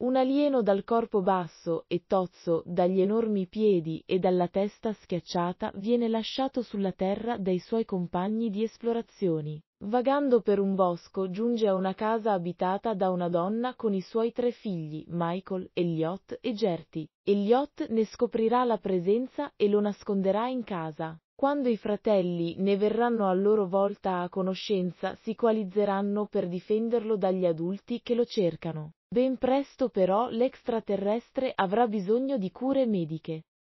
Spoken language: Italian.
un alieno dal corpo basso e tozzo dagli enormi piedi e dalla testa schiacciata viene lasciato sulla terra dai suoi compagni di esplorazioni. Vagando per un bosco giunge a una casa abitata da una donna con i suoi tre figli, Michael, Elliot e Gerty. Elliot ne scoprirà la presenza e lo nasconderà in casa. Quando i fratelli ne verranno a loro volta a conoscenza, si coalizzeranno per difenderlo dagli adulti che lo cercano. Ben presto però l'extraterrestre avrà bisogno di cure mediche.